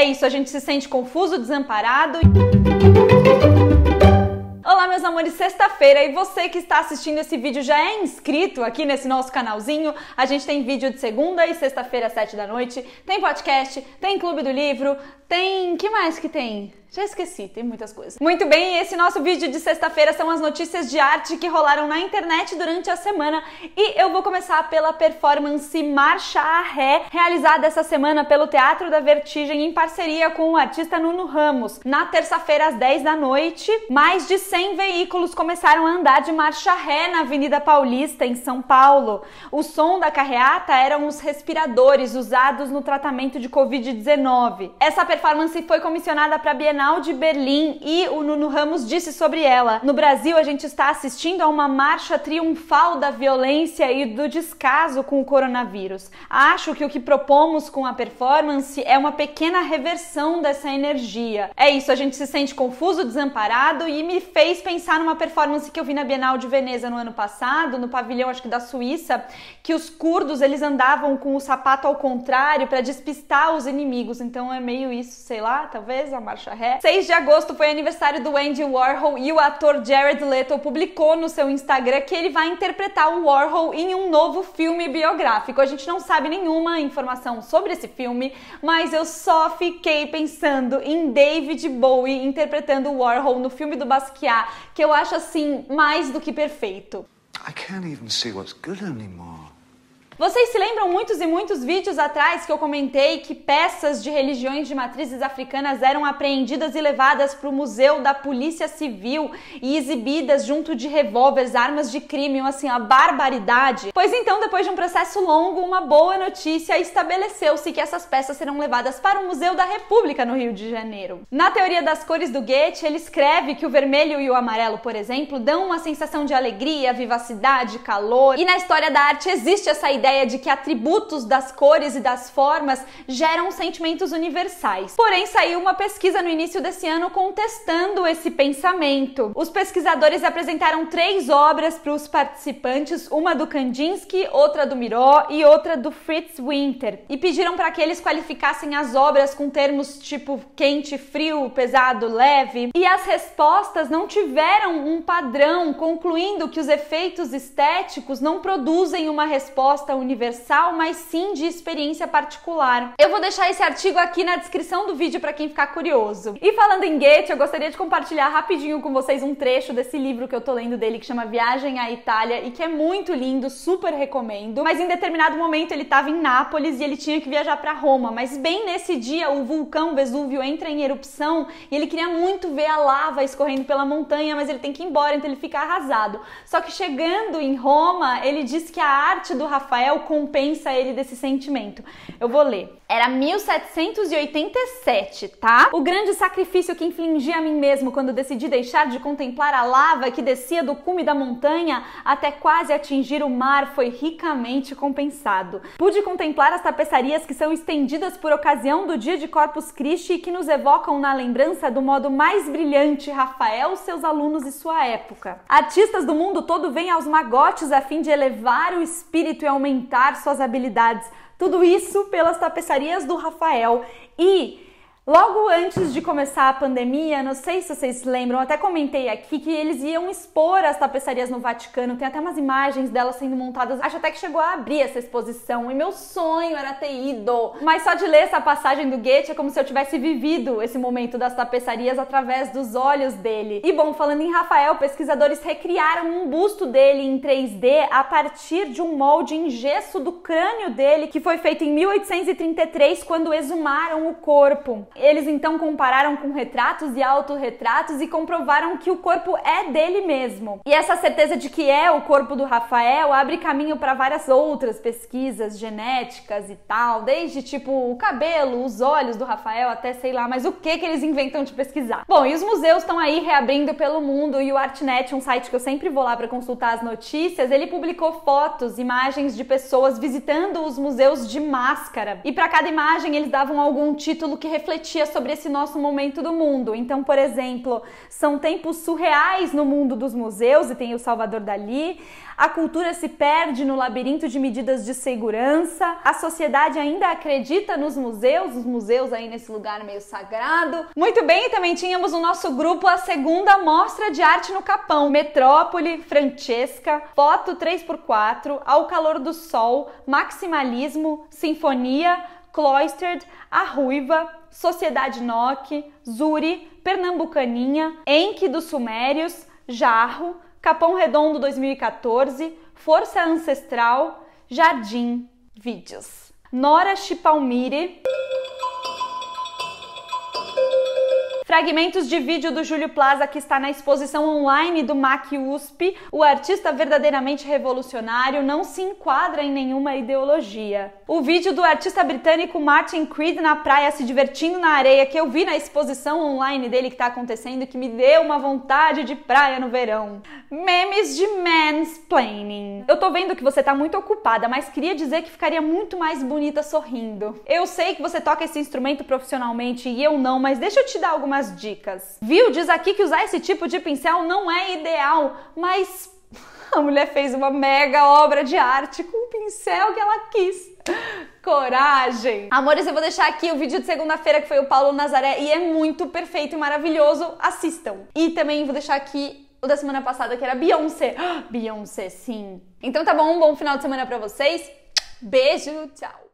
É isso, a gente se sente confuso, desamparado. Olá, meus amores, sexta-feira e você que está assistindo esse vídeo já é inscrito aqui nesse nosso canalzinho. A gente tem vídeo de segunda e sexta-feira, às sete da noite, tem podcast, tem Clube do Livro, tem. que mais que tem? Já esqueci, tem muitas coisas. Muito bem, esse nosso vídeo de sexta-feira são as notícias de arte que rolaram na internet durante a semana e eu vou começar pela performance Marcha a Ré, realizada essa semana pelo Teatro da Vertigem em parceria com o artista Nuno Ramos. Na terça-feira, às 10 da noite, mais de 100 veículos começaram a andar de marcha ré na Avenida Paulista, em São Paulo. O som da carreata eram os respiradores usados no tratamento de Covid-19. Essa performance foi comissionada para a Bienal Bienal de Berlim e o Nuno Ramos disse sobre ela. No Brasil, a gente está assistindo a uma marcha triunfal da violência e do descaso com o coronavírus. Acho que o que propomos com a performance é uma pequena reversão dessa energia. É isso, a gente se sente confuso, desamparado e me fez pensar numa performance que eu vi na Bienal de Veneza no ano passado, no pavilhão acho que da Suíça, que os curdos eles andavam com o sapato ao contrário para despistar os inimigos. Então é meio isso, sei lá, talvez a marcha ré 6 de agosto foi aniversário do Andy Warhol e o ator Jared Leto publicou no seu Instagram que ele vai interpretar o Warhol em um novo filme biográfico. A gente não sabe nenhuma informação sobre esse filme, mas eu só fiquei pensando em David Bowie interpretando o Warhol no filme do Basquiat, que eu acho assim mais do que perfeito. I can't even see what's good anymore. Vocês se lembram muitos e muitos vídeos atrás que eu comentei que peças de religiões de matrizes africanas eram apreendidas e levadas para o Museu da Polícia Civil e exibidas junto de revólveres, armas de crime, assim, a barbaridade? Pois então, depois de um processo longo, uma boa notícia estabeleceu-se que essas peças serão levadas para o Museu da República no Rio de Janeiro. Na teoria das cores do Goethe, ele escreve que o vermelho e o amarelo, por exemplo, dão uma sensação de alegria, vivacidade, calor. E na história da arte existe essa ideia ideia de que atributos das cores e das formas geram sentimentos universais. Porém, saiu uma pesquisa no início desse ano contestando esse pensamento. Os pesquisadores apresentaram três obras para os participantes, uma do Kandinsky, outra do Miró e outra do Fritz Winter, e pediram para que eles qualificassem as obras com termos tipo quente, frio, pesado, leve, e as respostas não tiveram um padrão, concluindo que os efeitos estéticos não produzem uma resposta universal, mas sim de experiência particular. Eu vou deixar esse artigo aqui na descrição do vídeo para quem ficar curioso. E falando em Goethe, eu gostaria de compartilhar rapidinho com vocês um trecho desse livro que eu tô lendo dele que chama Viagem à Itália e que é muito lindo, super recomendo. Mas em determinado momento ele estava em Nápoles e ele tinha que viajar para Roma, mas bem nesse dia o vulcão Vesúvio entra em erupção e ele queria muito ver a lava escorrendo pela montanha, mas ele tem que ir embora, então ele fica arrasado. Só que chegando em Roma, ele diz que a arte do Rafael Rafael compensa ele desse sentimento. Eu vou ler era 1787, tá? O grande sacrifício que infligi a mim mesmo quando decidi deixar de contemplar a lava que descia do cume da montanha até quase atingir o mar foi ricamente compensado. Pude contemplar as tapeçarias que são estendidas por ocasião do dia de Corpus Christi e que nos evocam na lembrança do modo mais brilhante Rafael, seus alunos e sua época. Artistas do mundo todo vêm aos magotes a fim de elevar o espírito e aumentar suas habilidades tudo isso pelas tapeçarias do Rafael e Logo antes de começar a pandemia, não sei se vocês lembram, até comentei aqui que eles iam expor as tapeçarias no Vaticano. Tem até umas imagens delas sendo montadas. Acho até que chegou a abrir essa exposição e meu sonho era ter ido. Mas só de ler essa passagem do Goethe é como se eu tivesse vivido esse momento das tapeçarias através dos olhos dele. E bom, falando em Rafael, pesquisadores recriaram um busto dele em 3D a partir de um molde em gesso do crânio dele que foi feito em 1833 quando exumaram o corpo. Eles então compararam com retratos e autorretratos e comprovaram que o corpo é dele mesmo. E essa certeza de que é o corpo do Rafael abre caminho para várias outras pesquisas genéticas e tal, desde tipo o cabelo, os olhos do Rafael até sei lá, mas o que que eles inventam de pesquisar. Bom, e os museus estão aí reabrindo pelo mundo e o Artnet, um site que eu sempre vou lá para consultar as notícias, ele publicou fotos, imagens de pessoas visitando os museus de máscara. E para cada imagem eles davam algum título que refletia refletia sobre esse nosso momento do mundo. Então, por exemplo, são tempos surreais no mundo dos museus e tem o Salvador Dali. A cultura se perde no labirinto de medidas de segurança. A sociedade ainda acredita nos museus, os museus aí nesse lugar meio sagrado. Muito bem, também tínhamos no nosso grupo a segunda mostra de arte no Capão, Metrópole, Francesca, foto 3x4, Ao calor do sol, maximalismo, sinfonia, Cloistered, A Ruiva, Sociedade Nock, Zuri, Pernambucaninha, Enki dos Sumérios, Jarro, Capão Redondo 2014, Força Ancestral, Jardim, Vídeos. Nora Chipalmire. Fragmentos de vídeo do Júlio Plaza que está na exposição online do MAC USP. O artista verdadeiramente revolucionário não se enquadra em nenhuma ideologia. O vídeo do artista britânico Martin Creed na praia se divertindo na areia que eu vi na exposição online dele que está acontecendo que me deu uma vontade de praia no verão. Memes de mansplaining. Eu tô vendo que você tá muito ocupada, mas queria dizer que ficaria muito mais bonita sorrindo. Eu sei que você toca esse instrumento profissionalmente e eu não, mas deixa eu te dar algumas algumas dicas. Viu? Diz aqui que usar esse tipo de pincel não é ideal, mas a mulher fez uma mega obra de arte com o pincel que ela quis. Coragem! Amores, eu vou deixar aqui o vídeo de segunda-feira que foi o Paulo Nazaré e é muito perfeito e maravilhoso. Assistam! E também vou deixar aqui o da semana passada que era Beyoncé. Beyoncé, sim! Então tá bom, um bom final de semana para vocês. Beijo, tchau!